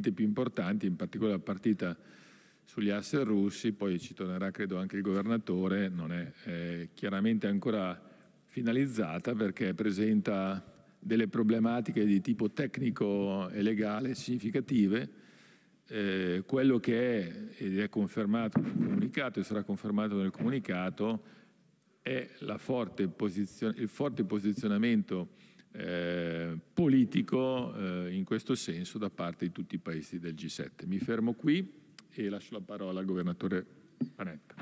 partite più importanti, in particolare la partita sugli asset russi, poi ci tornerà credo anche il governatore, non è, è chiaramente ancora finalizzata perché presenta delle problematiche di tipo tecnico e legale significative. Eh, quello che è, ed è confermato nel comunicato e sarà confermato nel comunicato, è forte il forte posizionamento eh, critico eh, in questo senso da parte di tutti i paesi del G7. Mi fermo qui e lascio la parola al governatore Panetta.